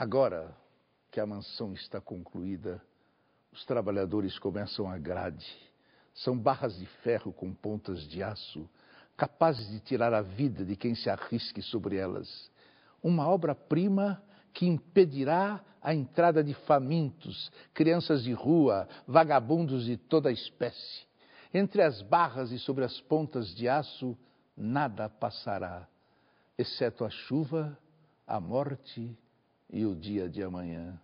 Agora que a mansão está concluída, os trabalhadores começam a grade. São barras de ferro com pontas de aço, capazes de tirar a vida de quem se arrisque sobre elas. Uma obra-prima que impedirá a entrada de famintos, crianças de rua, vagabundos de toda espécie. Entre as barras e sobre as pontas de aço, nada passará, exceto a chuva, a morte e o dia de amanhã.